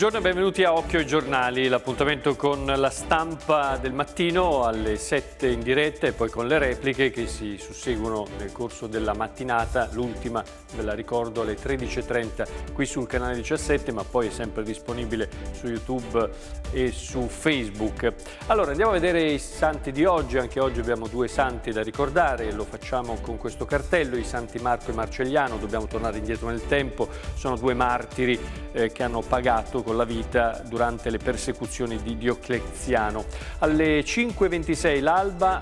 Buongiorno e benvenuti a Occhio ai giornali, l'appuntamento con la stampa del mattino alle 7 in diretta e poi con le repliche che si susseguono nel corso della mattinata, l'ultima ve la ricordo alle 13.30 qui sul canale 17 ma poi è sempre disponibile su YouTube e su Facebook. Allora andiamo a vedere i santi di oggi, anche oggi abbiamo due santi da ricordare, lo facciamo con questo cartello, i santi Marco e Marcelliano, dobbiamo tornare indietro nel tempo, sono due martiri eh, che hanno pagato con la vita durante le persecuzioni di Diocleziano. Alle 5.26 l'alba,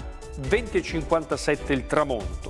20.57 il tramonto.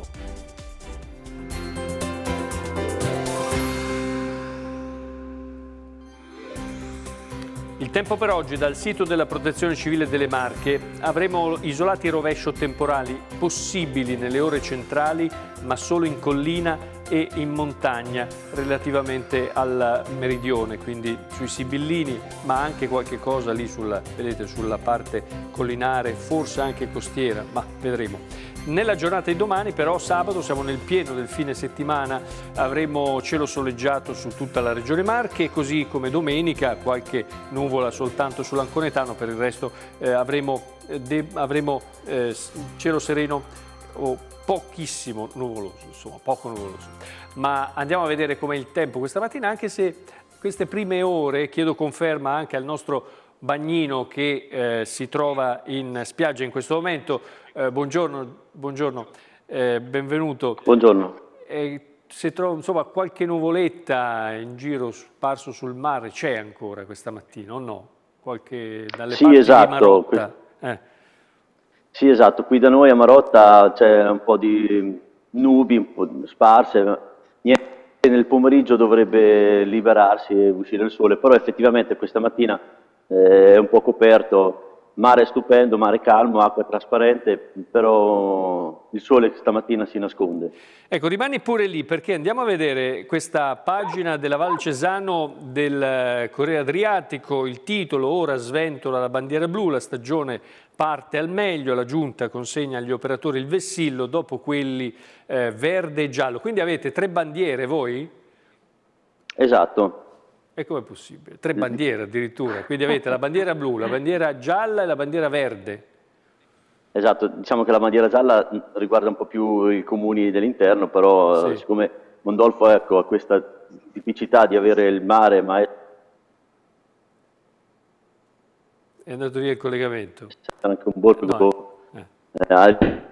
tempo per oggi dal sito della Protezione Civile delle Marche avremo isolati rovescio temporali possibili nelle ore centrali ma solo in collina e in montagna relativamente al meridione, quindi sui Sibillini, ma anche qualche cosa lì sulla, vedete, sulla parte collinare, forse anche costiera, ma vedremo. Nella giornata di domani però sabato siamo nel pieno del fine settimana, avremo cielo soleggiato su tutta la regione Marche, così come domenica qualche nuvola soltanto sull'Anconetano, per il resto eh, avremo, eh, de, avremo eh, cielo sereno o oh, pochissimo nuvoloso, insomma poco nuvoloso. Ma andiamo a vedere com'è il tempo questa mattina, anche se queste prime ore, chiedo conferma anche al nostro Bagnino che eh, si trova in spiaggia in questo momento. Eh, buongiorno, buongiorno eh, benvenuto. Buongiorno. Eh, se trovo insomma, qualche nuvoletta in giro sparso sul mare, c'è ancora questa mattina o no? Qualche, dalle sì, parti esatto. di Marotta. Qui, eh. sì, esatto. Qui da noi a Marotta c'è un po' di nubi un po sparse, niente nel pomeriggio dovrebbe liberarsi e uscire il sole, però effettivamente questa mattina eh, è un po' coperto, mare stupendo, mare calmo, acqua trasparente, però il sole stamattina si nasconde. Ecco, rimani pure lì perché andiamo a vedere questa pagina della Val Cesano del eh, Corriere Adriatico, il titolo Ora sventola la bandiera blu, la stagione parte al meglio, la giunta consegna agli operatori il vessillo, dopo quelli eh, verde e giallo. Quindi avete tre bandiere voi? Esatto, e com'è possibile? Tre bandiere addirittura, quindi avete la bandiera blu, la bandiera gialla e la bandiera verde. Esatto, diciamo che la bandiera gialla riguarda un po' più i comuni dell'interno, però sì. siccome Mondolfo ecco, ha questa tipicità di avere il mare, ma è... È andato via il collegamento. C'è anche un borgo. No. Eh. Eh,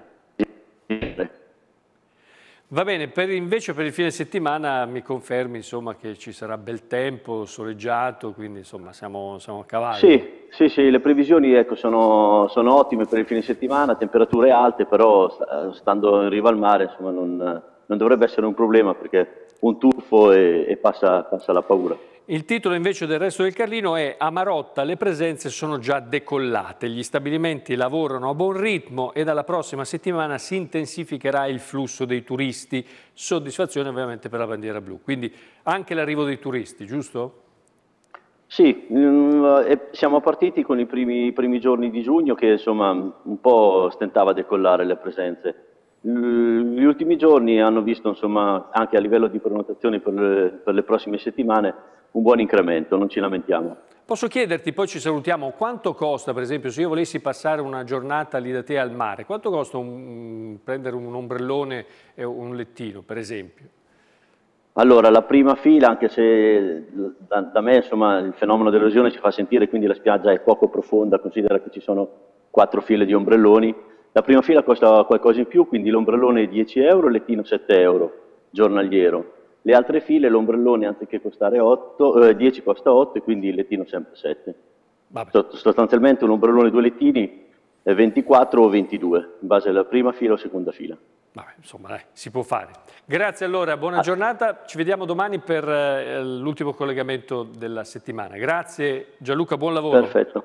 Va bene, per, invece per il fine settimana mi confermi insomma, che ci sarà bel tempo, soleggiato, quindi insomma siamo, siamo a cavallo. Sì, sì, sì le previsioni ecco, sono, sono, ottime per il fine settimana, temperature alte, però stando in riva al mare insomma, non, non dovrebbe essere un problema perché un tuffo e, e passa, passa la paura. Il titolo invece del resto del Carlino è A Marotta le presenze sono già decollate, gli stabilimenti lavorano a buon ritmo e dalla prossima settimana si intensificherà il flusso dei turisti, soddisfazione ovviamente per la bandiera blu, quindi anche l'arrivo dei turisti, giusto? Sì, mm, eh, siamo partiti con i primi, i primi giorni di giugno che insomma un po' stentava a decollare le presenze. Gli ultimi giorni hanno visto insomma anche a livello di prenotazioni per le, per le prossime settimane un buon incremento, non ci lamentiamo. Posso chiederti, poi ci salutiamo, quanto costa, per esempio, se io volessi passare una giornata lì da te al mare, quanto costa un, prendere un ombrellone e un lettino, per esempio? Allora, la prima fila, anche se da, da me insomma, il fenomeno dell'erosione si fa sentire, quindi la spiaggia è poco profonda, considera che ci sono quattro file di ombrelloni, la prima fila costa qualcosa in più, quindi l'ombrellone 10 euro, il lettino 7 euro giornaliero le altre file, l'ombrellone anziché costare 8, eh, 10 costa 8 e quindi il lettino sempre 7. So, sostanzialmente un ombrellone e due lettini è 24 o 22, in base alla prima fila o seconda fila. Vabbè, insomma, dai, si può fare. Grazie allora, buona ah. giornata. Ci vediamo domani per eh, l'ultimo collegamento della settimana. Grazie Gianluca, buon lavoro. Perfetto.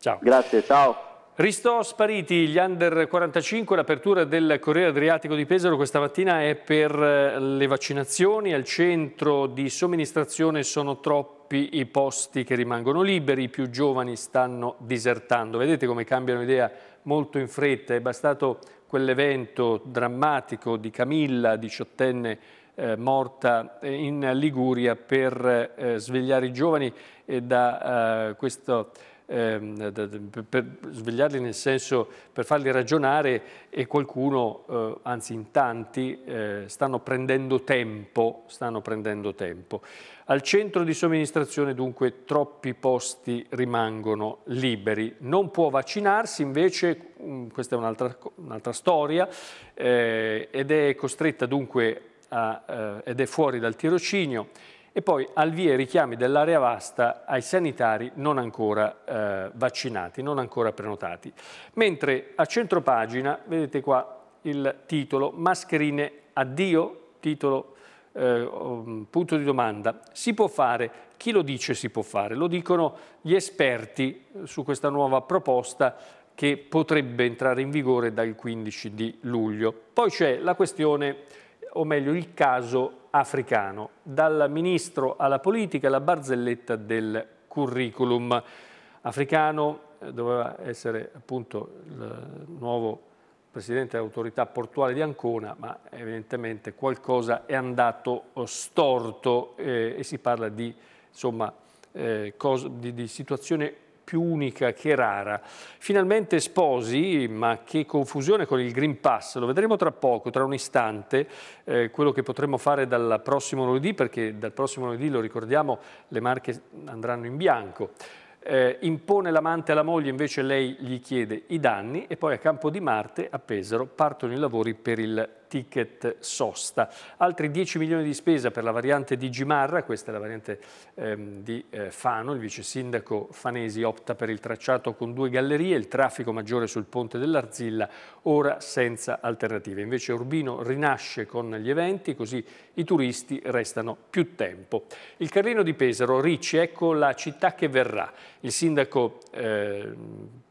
Ciao. Grazie, ciao. Ristò spariti gli under 45, l'apertura del Corriere Adriatico di Pesaro questa mattina è per eh, le vaccinazioni, al centro di somministrazione sono troppi i posti che rimangono liberi, i più giovani stanno disertando, vedete come cambiano idea molto in fretta, è bastato quell'evento drammatico di Camilla, diciottenne eh, morta eh, in Liguria per eh, svegliare i giovani da eh, questo ehm, per svegliarli nel senso per farli ragionare e qualcuno, eh, anzi in tanti, eh, stanno, prendendo tempo, stanno prendendo tempo. Al centro di somministrazione dunque troppi posti rimangono liberi. Non può vaccinarsi invece, mm, questa è un'altra un storia, eh, ed è costretta dunque a, eh, ed è fuori dal tirocinio e poi al via i richiami dell'area vasta ai sanitari non ancora eh, vaccinati, non ancora prenotati. Mentre a centro pagina, vedete qua il titolo, mascherine addio, titolo eh, mm, punto di domanda, si può fare, chi lo dice si può fare? Lo dicono gli esperti eh, su questa nuova proposta che potrebbe entrare in vigore dal 15 di luglio. Poi c'è la questione o meglio il caso africano, dal ministro alla politica la barzelletta del curriculum africano, eh, doveva essere appunto il nuovo presidente dell'autorità portuale di Ancona, ma evidentemente qualcosa è andato eh, storto eh, e si parla di, insomma, eh, cosa, di, di situazione più unica che rara. Finalmente sposi, ma che confusione con il Green Pass, lo vedremo tra poco, tra un istante, eh, quello che potremo fare dal prossimo lunedì, perché dal prossimo lunedì, lo ricordiamo, le marche andranno in bianco. Eh, impone l'amante alla moglie, invece lei gli chiede i danni e poi a Campo di Marte, a Pesaro, partono i lavori per il ticket sosta. Altri 10 milioni di spesa per la variante di Gimarra, questa è la variante ehm, di eh, Fano, il vice sindaco Fanesi opta per il tracciato con due gallerie, il traffico maggiore sul ponte dell'Arzilla, ora senza alternative. Invece Urbino rinasce con gli eventi, così i turisti restano più tempo. Il Carlino di Pesaro, Ricci, ecco la città che verrà. Il sindaco eh,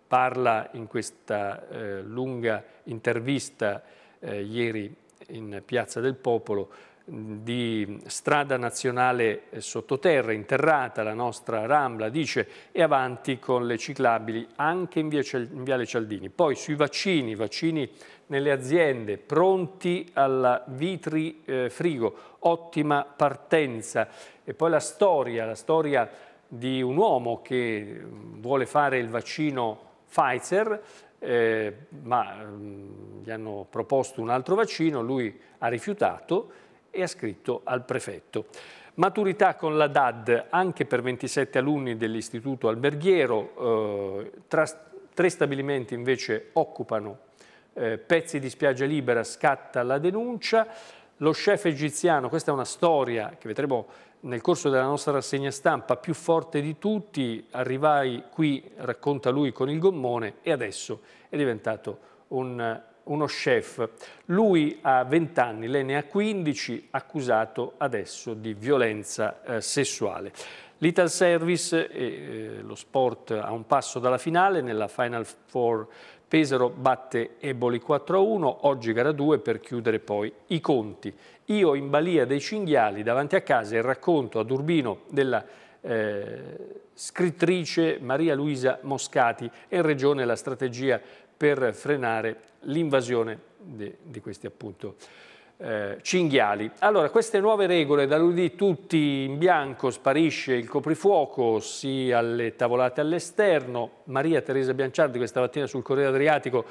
parla in questa eh, lunga intervista eh, ieri in Piazza del Popolo di strada nazionale eh, sottoterra, interrata, la nostra Rambla, dice, e avanti con le ciclabili anche in, via, in Viale Cialdini. Poi sui vaccini, vaccini nelle aziende, pronti alla vitri eh, frigo, ottima partenza. E poi la storia, la storia di un uomo che vuole fare il vaccino Pfizer, eh, ma mh, mm, gli hanno proposto un altro vaccino, lui ha rifiutato e ha scritto al prefetto. Maturità con la DAD anche per 27 alunni dell'istituto alberghiero, eh, tra, tre stabilimenti invece occupano eh, pezzi di spiaggia libera, scatta la denuncia, lo chef egiziano, questa è una storia che vedremo nel corso della nostra rassegna stampa, più forte di tutti, arrivai qui, racconta lui, con il gommone e adesso è diventato un, uno chef. Lui ha 20 anni, lei ne ha 15, accusato adesso di violenza eh, sessuale. L'Ital Service, eh, eh, lo sport a un passo dalla finale, nella Final Four Pesaro batte Eboli 4-1, oggi gara 2 per chiudere poi i conti. Io in balia dei cinghiali davanti a casa il racconto ad Urbino della eh, scrittrice Maria Luisa Moscati e in regione la strategia per frenare l'invasione di, di questi appunto eh, cinghiali. Allora, queste nuove regole, da lunedì tutti in bianco, sparisce il coprifuoco, sì alle tavolate all'esterno. Maria Teresa Bianciardi questa mattina sul Corriere Adriatico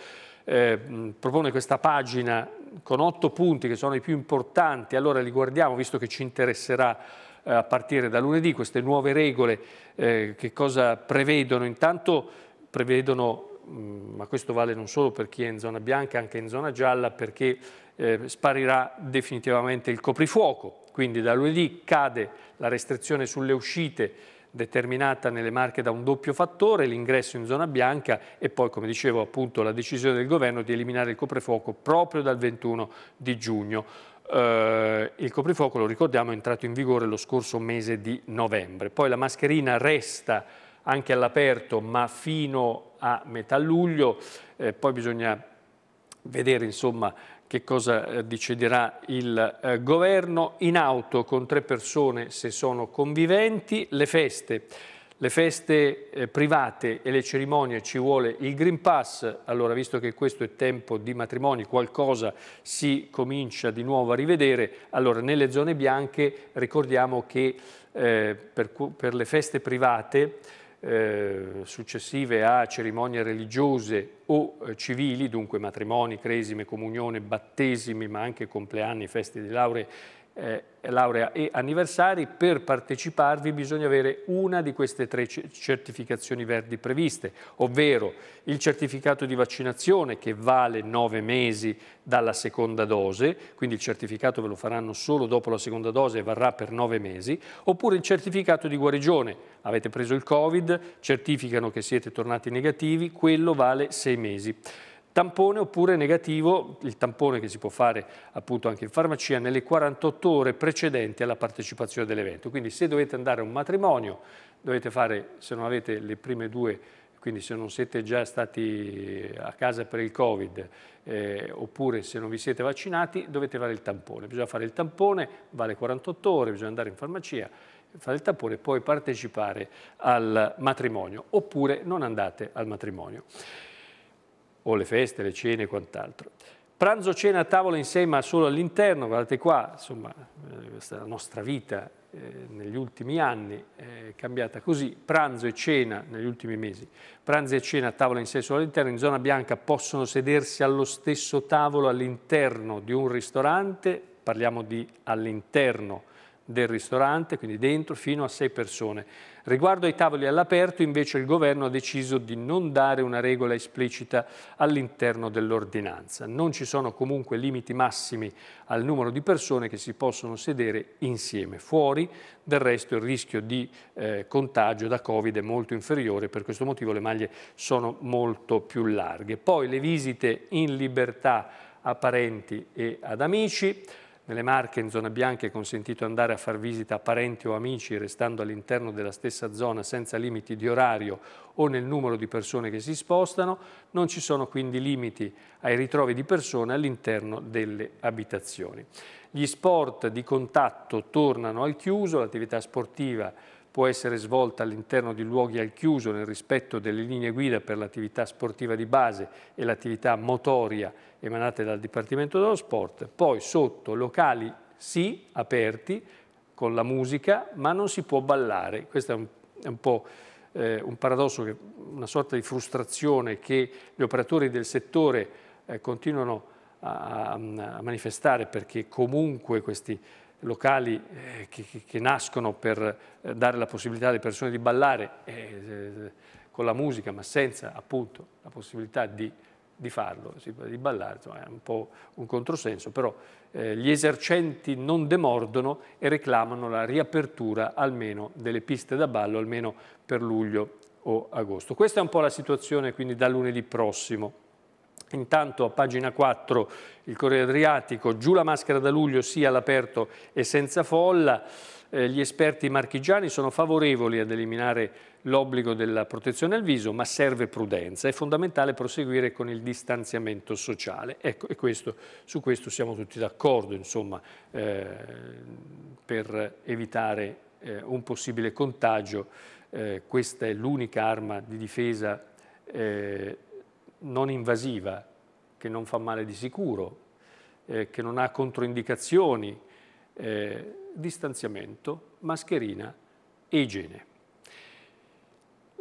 eh, propone questa pagina con otto punti che sono i più importanti, allora li guardiamo visto che ci interesserà eh, a partire da lunedì queste nuove regole eh, che cosa prevedono? Intanto prevedono Mm, ma questo vale non solo per chi è in zona bianca, anche in zona gialla, perché eh, sparirà definitivamente il coprifuoco. Quindi da lunedì cade la restrizione sulle uscite determinata nelle marche da un doppio fattore, l'ingresso in zona bianca e poi, come dicevo, appunto la decisione del governo di eliminare il coprifuoco proprio dal 21 di giugno. Eh, il coprifuoco, lo ricordiamo, è entrato in vigore lo scorso mese di novembre. Poi la mascherina resta anche all'aperto, ma fino a metà luglio, eh, poi bisogna vedere insomma che cosa eh, deciderà il eh, governo, in auto con tre persone se sono conviventi, le feste, le feste eh, private e le cerimonie ci vuole il Green Pass, allora visto che questo è tempo di matrimoni, qualcosa si comincia di nuovo a rivedere, allora nelle zone bianche ricordiamo che eh, per, per le feste private eh, successive a cerimonie religiose o eh, civili, dunque matrimoni, cresime, comunione, battesimi, ma anche compleanni, feste di laurea eh, laurea e anniversari, per parteciparvi bisogna avere una di queste tre certificazioni verdi previste, ovvero il certificato di vaccinazione che vale nove mesi dalla seconda dose, quindi il certificato ve lo faranno solo dopo la seconda dose e varrà per nove mesi, oppure il certificato di guarigione, avete preso il Covid, certificano che siete tornati negativi, quello vale sei mesi. Tampone oppure negativo, il tampone che si può fare appunto anche in farmacia nelle 48 ore precedenti alla partecipazione dell'evento. Quindi se dovete andare a un matrimonio, dovete fare, se non avete le prime due, quindi se non siete già stati eh, a casa per il Covid, eh, oppure se non vi siete vaccinati, dovete fare il tampone. Bisogna fare il tampone, vale 48 ore, bisogna andare in farmacia, fare il tampone e poi partecipare al matrimonio, oppure non andate al matrimonio o le feste, le cene e quant'altro. Pranzo, cena, tavola insieme ma solo all'interno, guardate qua, insomma, eh, questa è la nostra vita eh, negli ultimi anni è cambiata così, pranzo e cena negli ultimi mesi, pranzo e cena a tavola in sé solo all'interno, in zona bianca possono sedersi allo stesso tavolo all'interno di un ristorante, parliamo di all'interno del ristorante, quindi dentro, fino a sei persone. Riguardo ai tavoli all'aperto, invece, il governo ha deciso di non dare una regola esplicita all'interno dell'ordinanza. Non ci sono comunque limiti massimi al numero di persone che si possono sedere insieme. Fuori, del resto, il rischio di eh, contagio da Covid è molto inferiore, per questo motivo le maglie sono molto più larghe. Poi le visite in libertà a parenti e ad amici, nelle Marche, in zona bianca, è consentito andare a far visita a parenti o amici, restando all'interno della stessa zona senza limiti di orario o nel numero di persone che si spostano. Non ci sono quindi limiti ai ritrovi di persone all'interno delle abitazioni. Gli sport di contatto tornano al chiuso, l'attività sportiva può essere svolta all'interno di luoghi al chiuso nel rispetto delle linee guida per l'attività sportiva di base e l'attività motoria emanate dal Dipartimento dello Sport, poi sotto locali sì aperti con la musica, ma non si può ballare. Questo è un, è un po' eh, un paradosso, che, una sorta di frustrazione che gli operatori del settore eh, continuano a, a, manifestare perché comunque questi locali eh, che, che, nascono per eh, dare la possibilità alle persone di ballare eh, eh, con la musica, ma senza appunto la possibilità di, di farlo, di ballare, insomma, è un po' un controsenso, però eh, gli esercenti non demordono e reclamano la riapertura almeno delle piste da ballo, almeno per luglio o agosto. Questa è un po' la situazione quindi da lunedì prossimo. Intanto a pagina 4 il Corriere Adriatico, giù la maschera da luglio sia all'aperto e senza folla. Eh, gli esperti marchigiani sono favorevoli ad eliminare l'obbligo della protezione al viso, ma serve prudenza. È fondamentale proseguire con il distanziamento sociale. Ecco, e questo, su questo siamo tutti d'accordo, insomma, eh, per evitare eh, un possibile contagio. Eh, questa è l'unica arma di difesa eh, non invasiva, che non fa male di sicuro, eh, che non ha controindicazioni, eh, distanziamento, mascherina e igiene.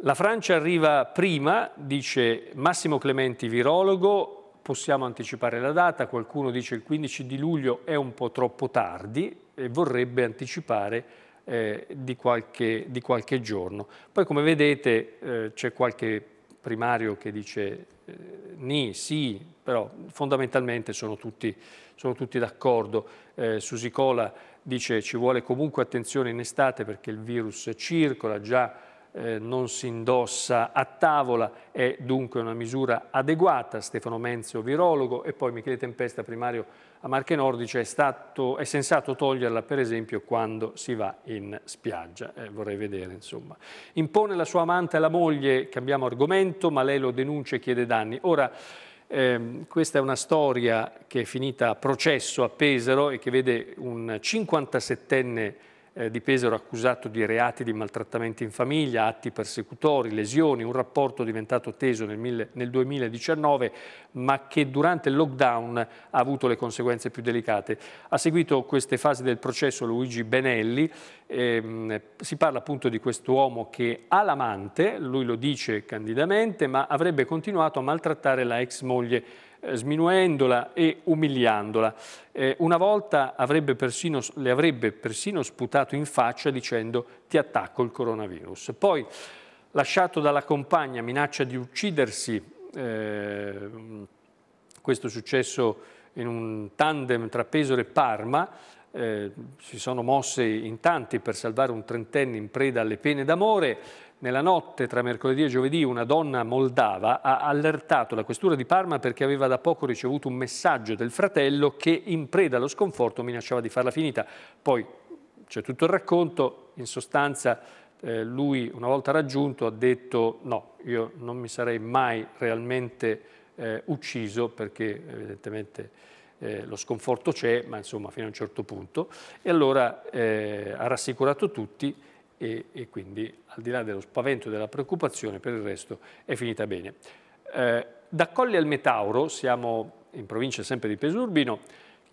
La Francia arriva prima, dice Massimo Clementi, virologo, possiamo anticipare la data, qualcuno dice il 15 di luglio è un po' troppo tardi e vorrebbe anticipare eh, di, qualche, di, qualche, giorno. Poi come vedete eh, c'è qualche primario che dice eh, ni, sì, però fondamentalmente sono tutti, tutti d'accordo. Eh, Susicola dice ci vuole comunque attenzione in estate perché il virus circola già eh, non si indossa a tavola, è dunque una misura adeguata. Stefano Menzio, virologo, e poi Michele Tempesta, primario a Marche Nordice, è, stato, è sensato toglierla per esempio quando si va in spiaggia, eh, vorrei vedere insomma. Impone la sua amante alla moglie, cambiamo argomento, ma lei lo denuncia e chiede danni. Ora, eh, questa è una storia che è finita a processo a Pesaro e che vede un 57enne eh, di Pesaro accusato di reati di maltrattamenti in famiglia, atti persecutori, lesioni, un rapporto diventato teso nel, mille, nel 2019 ma che durante il lockdown ha avuto le conseguenze più delicate. Ha seguito queste fasi del processo Luigi Benelli, ehm, si parla appunto di questo uomo che ha l'amante, lui lo dice candidamente, ma avrebbe continuato a maltrattare la ex moglie eh, sminuendola e umiliandola. Eh, una volta avrebbe persino, le avrebbe persino sputato in faccia dicendo ti attacco il coronavirus. Poi, lasciato dalla compagna, minaccia di uccidersi, eh, questo è successo in un tandem tra Pesaro e Parma, eh, si sono mosse in tanti per salvare un trentenne in preda alle pene d'amore, nella notte tra mercoledì e giovedì una donna moldava ha allertato la questura di Parma perché aveva da poco ricevuto un messaggio del fratello che in preda allo sconforto minacciava di farla finita. Poi c'è tutto il racconto, in sostanza eh, lui una volta raggiunto ha detto no, io non mi sarei mai realmente eh, ucciso perché evidentemente eh, lo sconforto c'è, ma insomma fino a un certo punto. E allora eh, ha rassicurato tutti e, e, quindi al di là dello spavento e della preoccupazione per il resto è finita bene. Eh, da Colli al Metauro, siamo in provincia sempre di Pesurbino,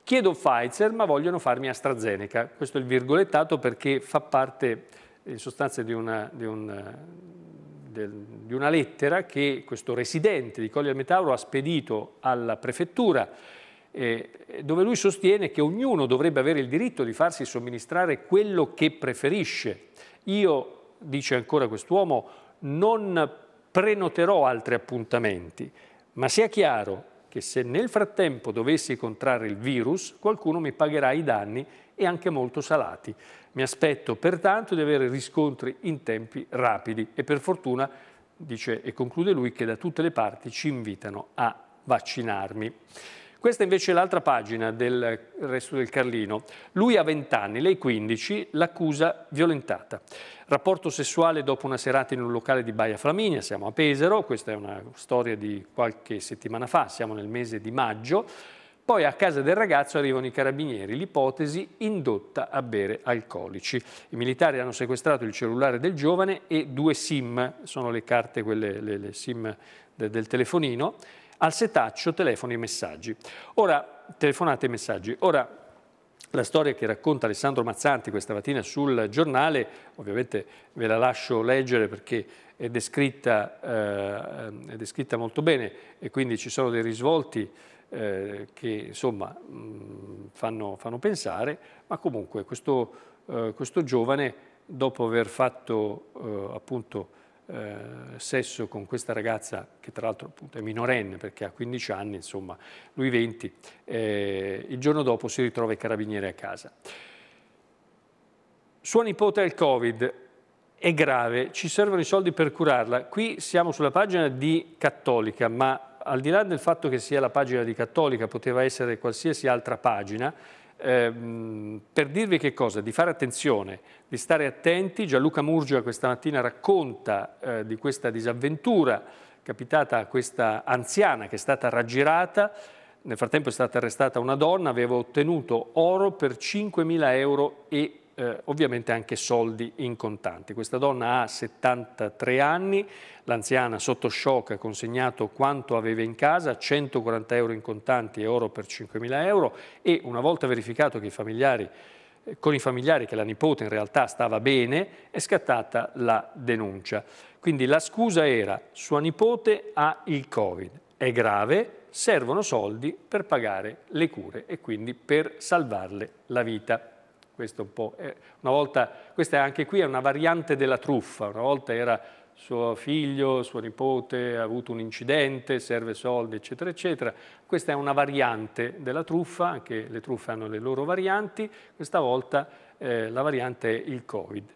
chiedo Pfizer ma vogliono farmi AstraZeneca, questo è il virgolettato perché fa parte in sostanza di una, di un, di una lettera che questo residente di Colli al Metauro ha spedito alla prefettura eh, dove lui sostiene che ognuno dovrebbe avere il diritto di farsi somministrare quello che preferisce io, dice ancora quest'uomo, non prenoterò altri appuntamenti, ma sia chiaro che se nel frattempo dovessi contrarre il virus, qualcuno mi pagherà i danni e anche molto salati. Mi aspetto pertanto di avere riscontri in tempi rapidi e per fortuna, dice e conclude lui, che da tutte le parti ci invitano a vaccinarmi. Questa invece è l'altra pagina del resto del Carlino. Lui ha 20 anni, lei 15, l'accusa violentata. Rapporto sessuale dopo una serata in un locale di Baia Flaminia, siamo a Pesaro, questa è una storia di qualche settimana fa, siamo nel mese di maggio. Poi a casa del ragazzo arrivano i carabinieri, l'ipotesi indotta a bere alcolici. I militari hanno sequestrato il cellulare del giovane e due SIM, sono le carte, quelle, le, le SIM de, del telefonino, al setaccio telefoni e messaggi. Ora, telefonate e messaggi. Ora, la storia che racconta Alessandro Mazzanti questa mattina sul giornale, ovviamente ve la lascio leggere perché è descritta, eh, è descritta molto bene e quindi ci sono dei risvolti eh, che insomma mh, mm, fanno, fanno, pensare, ma comunque questo, eh, questo giovane dopo aver fatto eh, appunto eh, sesso con questa ragazza che tra l'altro appunto, è minorenne perché ha 15 anni, insomma lui 20, eh, il giorno dopo si ritrova i carabinieri a casa. Sua nipote ha il Covid, è grave, ci servono i soldi per curarla. Qui siamo sulla pagina di Cattolica, ma al di là del fatto che sia la pagina di Cattolica, poteva essere qualsiasi altra pagina, Ehm, per dirvi che cosa? Di fare attenzione, di stare attenti. Gianluca Murgia questa mattina racconta eh, di questa disavventura capitata a questa anziana che è stata raggirata. Nel frattempo è stata arrestata una donna, aveva ottenuto oro per 5.000 euro e eh, ovviamente anche soldi in contanti. Questa donna ha 73 anni, l'anziana sotto shock ha consegnato quanto aveva in casa, 140 euro in contanti e oro per 5.000 euro e una volta verificato che i familiari eh, con i familiari che la nipote in realtà stava bene, è scattata la denuncia. Quindi la scusa era sua nipote ha il Covid, è grave, servono soldi per pagare le cure e quindi per salvarle la vita. Eh, volta, questa anche qui è una variante della truffa, una volta era suo figlio, suo nipote ha avuto un incidente, serve soldi, eccetera, eccetera. Questa è una variante della truffa, anche le truffe hanno le loro varianti, questa volta eh, la variante è il Covid.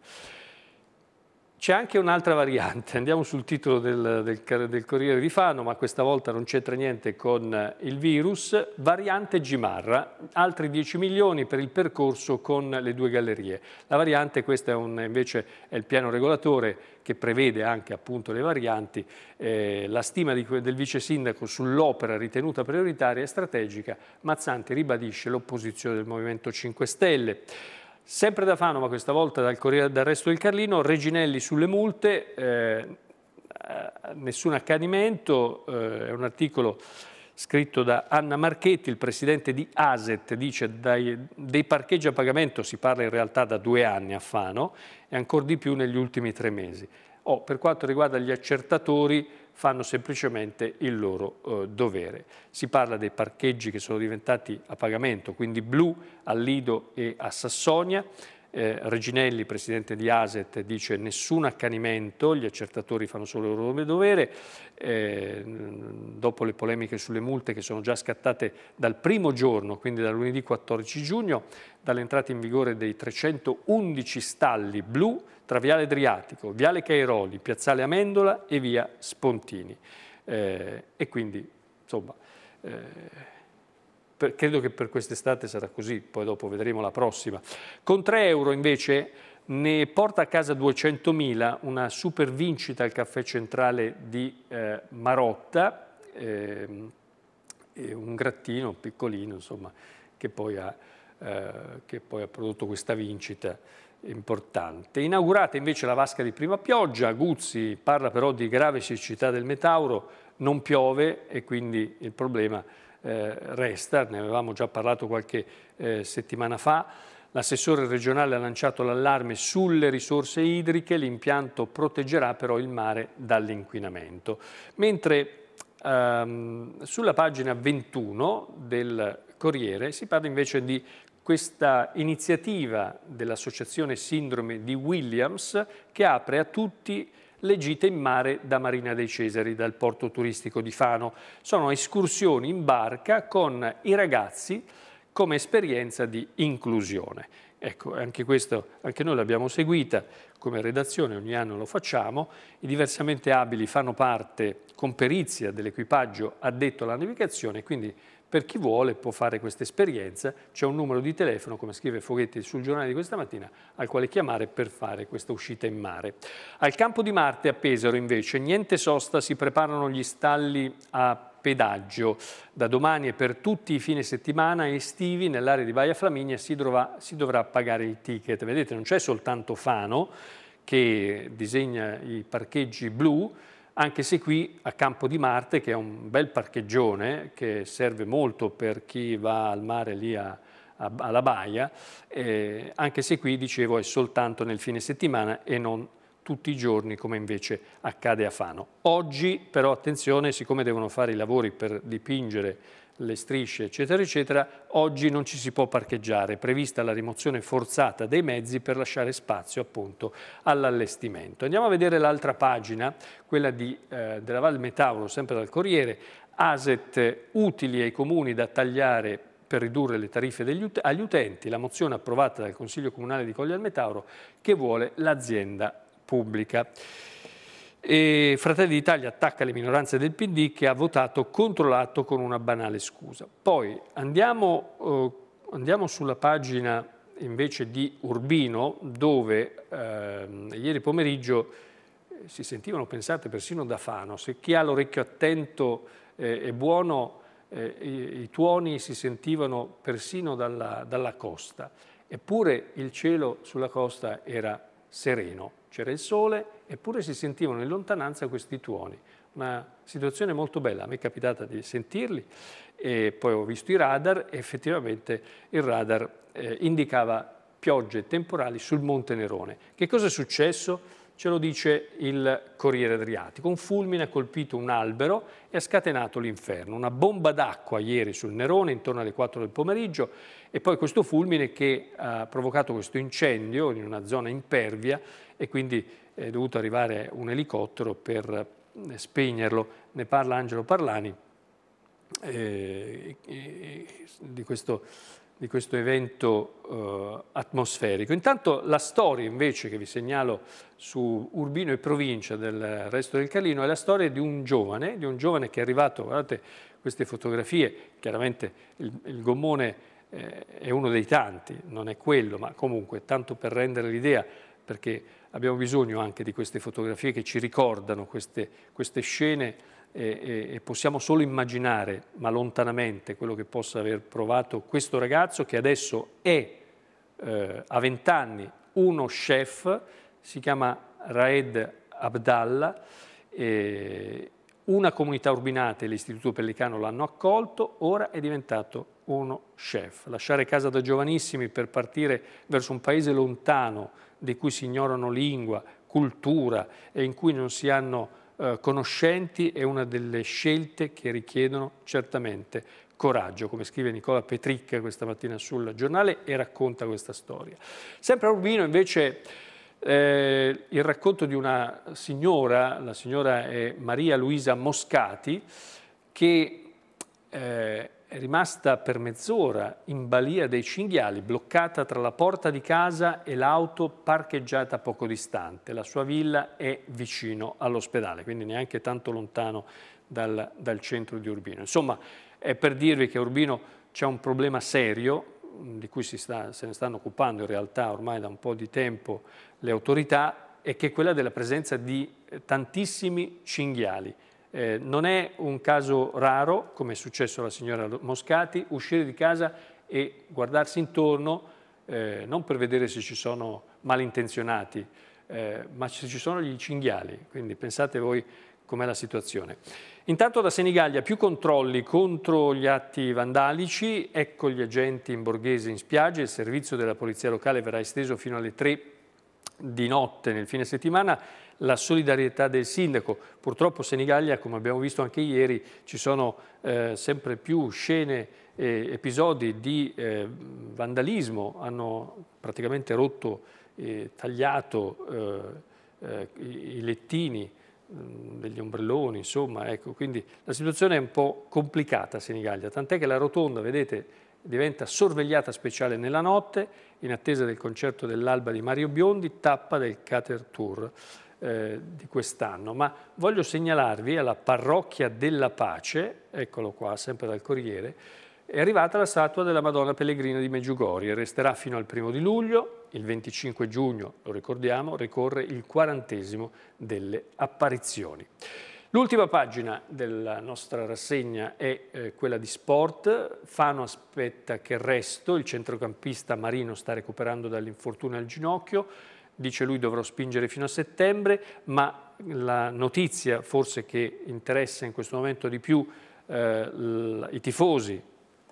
C'è anche un'altra variante, andiamo sul titolo del, del, del, Corriere di Fano, ma questa volta non c'entra niente con il virus, variante Gimarra, altri 10 milioni per il percorso con le due gallerie. La variante, questo è un, invece è il piano regolatore che prevede anche appunto le varianti, eh, la stima di, del vice sindaco sull'opera ritenuta prioritaria e strategica, Mazzanti ribadisce l'opposizione del Movimento 5 Stelle. Sempre da Fano, ma questa volta dal Corriere d'Arresto del Carlino, Reginelli sulle multe, eh, eh nessun accadimento, eh, è un articolo scritto da Anna Marchetti, il presidente di ASET, dice dai, dei parcheggi a pagamento si parla in realtà da due anni a Fano e ancora di più negli ultimi tre mesi. Oh, per quanto riguarda gli accertatori, fanno semplicemente il loro eh, dovere. Si parla dei parcheggi che sono diventati a pagamento, quindi blu a Lido e a Sassonia, eh, Reginelli, presidente di ASET, dice nessun accanimento, gli accertatori fanno solo il loro dovere. Eh, dopo le polemiche sulle multe che sono già scattate dal primo giorno, quindi da lunedì 14 giugno, dall'entrata in vigore dei 311 stalli blu tra Viale Adriatico, Viale Cairoli, Piazzale Amendola e Via Spontini. Eh, e quindi, insomma... Eh, per, credo che per quest'estate sarà così, poi dopo vedremo la prossima. Con 3 euro invece ne porta a casa 200.000 una super vincita al caffè centrale di eh, Marotta, eh, un grattino piccolino insomma, che poi, ha, eh, che poi ha prodotto questa vincita importante. Inaugurata invece la vasca di prima pioggia, Guzzi parla però di grave siccità del Metauro, non piove e quindi il problema è eh, resta, ne avevamo già parlato qualche eh, settimana fa, L'assessore regionale ha lanciato l'allarme sulle risorse idriche, l'impianto proteggerà però il mare dall'inquinamento. Mentre ehm, sulla pagina 21 del Corriere si parla invece di questa iniziativa dell'associazione Sindrome di Williams che apre a tutti le gite in mare da Marina dei Cesari, dal porto turistico di Fano. Sono escursioni in barca con i ragazzi come esperienza di inclusione. Ecco, anche questo, anche noi l'abbiamo seguita come redazione, ogni anno lo facciamo. I diversamente abili fanno parte con perizia dell'equipaggio addetto alla navigazione, quindi per chi vuole può fare questa esperienza, c'è un numero di telefono, come scrive Foghetti sul giornale di questa mattina, al quale chiamare per fare questa uscita in mare. Al campo di Marte a Pesaro invece, niente sosta, si preparano gli stalli a pedaggio. Da domani e per tutti i fine settimana estivi nell'area di Baia Flaminia si, dovrà, si dovrà pagare il ticket. Vedete, non c'è soltanto Fano che disegna i parcheggi blu, anche se qui a Campo di Marte, che è un bel parcheggione che serve molto per chi va al mare lì a, a, alla baia, eh, anche se qui, dicevo, è soltanto nel fine settimana e non tutti i giorni come invece accade a Fano. Oggi però attenzione, siccome devono fare i lavori per dipingere le strisce, eccetera, eccetera, oggi non ci si può parcheggiare, è prevista la rimozione forzata dei mezzi per lasciare spazio appunto all'allestimento. Andiamo a vedere l'altra pagina, quella di, eh, della Val Metauro, sempre dal Corriere, ASET utili ai comuni da tagliare per ridurre le tariffe ut agli utenti, la mozione approvata dal Consiglio Comunale di Colle al Metauro che vuole l'azienda pubblica. E Fratelli d'Italia attacca le minoranze del PD che ha votato contro l'atto con una banale scusa. Poi andiamo, eh, andiamo sulla pagina invece di Urbino dove eh, ieri pomeriggio eh, si sentivano, pensate, persino da Fano, se chi ha l'orecchio attento eh, e buono eh, i, i, tuoni si sentivano persino dalla, dalla costa, eppure il cielo sulla costa era sereno c'era il sole, eppure si sentivano in lontananza questi tuoni. Una situazione molto bella, a me è capitata di sentirli e poi ho visto i radar e effettivamente il radar eh, indicava piogge temporali sul Monte Nerone. Che cosa è successo? Ce lo dice il Corriere Adriatico. Un fulmine ha colpito un albero e ha scatenato l'inferno. Una bomba d'acqua ieri sul Nerone intorno alle 4 del pomeriggio e poi questo fulmine che ha provocato questo incendio in una zona impervia e quindi è dovuto arrivare un elicottero per eh, spegnerlo. Ne parla Angelo Parlani eh, di, questo, di, questo, evento eh, atmosferico. Intanto la storia invece che vi segnalo su Urbino e provincia del resto del Calino è la storia di un giovane, di un giovane che è arrivato, guardate queste fotografie, chiaramente il, il gommone eh, è uno dei tanti, non è quello, ma comunque tanto per rendere l'idea perché abbiamo bisogno anche di queste fotografie che ci ricordano queste, queste scene e, e, e possiamo solo immaginare, ma lontanamente, quello che possa aver provato questo ragazzo che adesso è eh, a 20 anni uno chef, si chiama Raed Abdallah, eh, una comunità urbinata e l'Istituto Pellicano l'hanno accolto, ora è diventato uno chef. Lasciare casa da giovanissimi per partire verso un paese lontano di cui si ignorano lingua, cultura e in cui non si hanno eh, conoscenti è una delle scelte che richiedono certamente coraggio, come scrive Nicola Petricca questa mattina sul giornale e racconta questa storia. Sempre a Urbino invece eh, il racconto di una signora, la signora è Maria Luisa Moscati, che eh, è rimasta per mezz'ora in balia dei cinghiali, bloccata tra la porta di casa e l'auto parcheggiata poco distante. La sua villa è vicino all'ospedale, quindi neanche tanto lontano dal, dal, centro di Urbino. Insomma, è per dirvi che a Urbino c'è un problema serio, di cui sta, se ne stanno occupando in realtà ormai da un po' di tempo le autorità, e che è quella della presenza di tantissimi cinghiali eh, non è un caso raro, come è successo alla signora Moscati, uscire di casa e guardarsi intorno, eh, non per vedere se ci sono malintenzionati, eh, ma se ci sono gli cinghiali. Quindi pensate voi com'è la situazione. Intanto da Senigallia più controlli contro gli atti vandalici, ecco gli agenti in borghese in spiaggia, il servizio della polizia locale verrà esteso fino alle 3 di notte nel fine settimana la solidarietà del sindaco. Purtroppo Senigallia, come abbiamo visto anche ieri, ci sono eh, sempre più scene e episodi di eh, vandalismo, hanno praticamente rotto, eh, tagliato eh, i lettini, mm, degli ombrelloni, insomma, ecco, quindi la situazione è un po' complicata a Senigallia, tant'è che la rotonda, vedete, diventa sorvegliata speciale nella notte, in attesa del concerto dell'alba di Mario Biondi, tappa del Cater Tour eh, di quest'anno, ma voglio segnalarvi alla parrocchia della pace, eccolo qua, sempre dal Corriere, è arrivata la statua della Madonna Pellegrina di Meggiugori e resterà fino al primo di luglio, il 25 giugno, lo ricordiamo, ricorre il quarantesimo delle apparizioni. L'ultima pagina della nostra rassegna è eh, quella di sport. Fano aspetta che resto, il centrocampista Marino sta recuperando dall'infortunio al ginocchio, dice lui dovrò spingere fino a settembre, ma la notizia forse che interessa in questo momento di più eh, i tifosi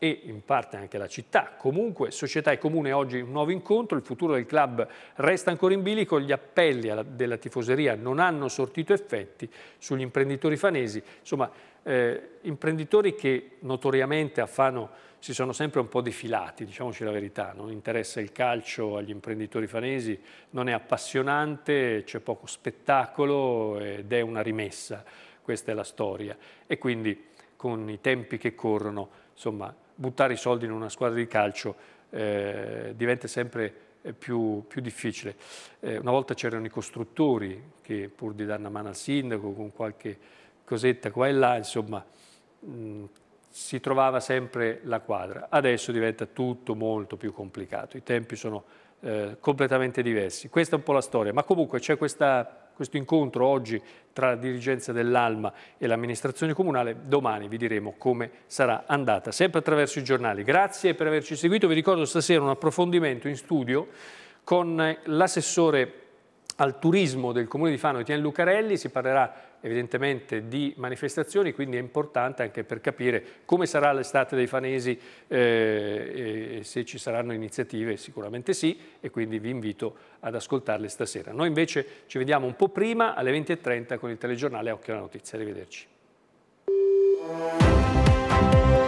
e in parte anche la città. Comunque società e comune oggi un nuovo incontro, il futuro del club resta ancora in bilico, gli appelli alla, della tifoseria non hanno sortito effetti sugli imprenditori fanesi. Insomma, eh, imprenditori che notoriamente a Fano si sono sempre un po' defilati, diciamoci la verità, non interessa il calcio agli imprenditori fanesi, non è appassionante, c'è poco spettacolo ed è una rimessa, questa è la storia. E quindi con i tempi che corrono, insomma, buttare i soldi in una squadra di calcio eh, diventa sempre eh, più, più, difficile. Eh, una volta c'erano i costruttori che pur di dare una mano al sindaco con qualche cosetta qua e là, insomma mh, mm, si trovava sempre la quadra. Adesso diventa tutto molto più complicato, i tempi sono eh, completamente diversi. Questa è un po' la storia, ma comunque c'è questo incontro oggi tra la dirigenza dell'Alma e l'amministrazione comunale, domani vi diremo come sarà andata, sempre attraverso i giornali. Grazie per averci seguito, vi ricordo stasera un approfondimento in studio con l'assessore al turismo del Comune di Fano, Etienne Lucarelli, si parlerà evidentemente di manifestazioni, quindi è importante anche per capire come sarà l'estate dei fanesi, eh, e se ci saranno iniziative, sicuramente sì, e quindi vi invito ad ascoltarle stasera. Noi invece ci vediamo un po' prima alle 20.30 con il telegiornale Occhio alla Notizia. Arrivederci.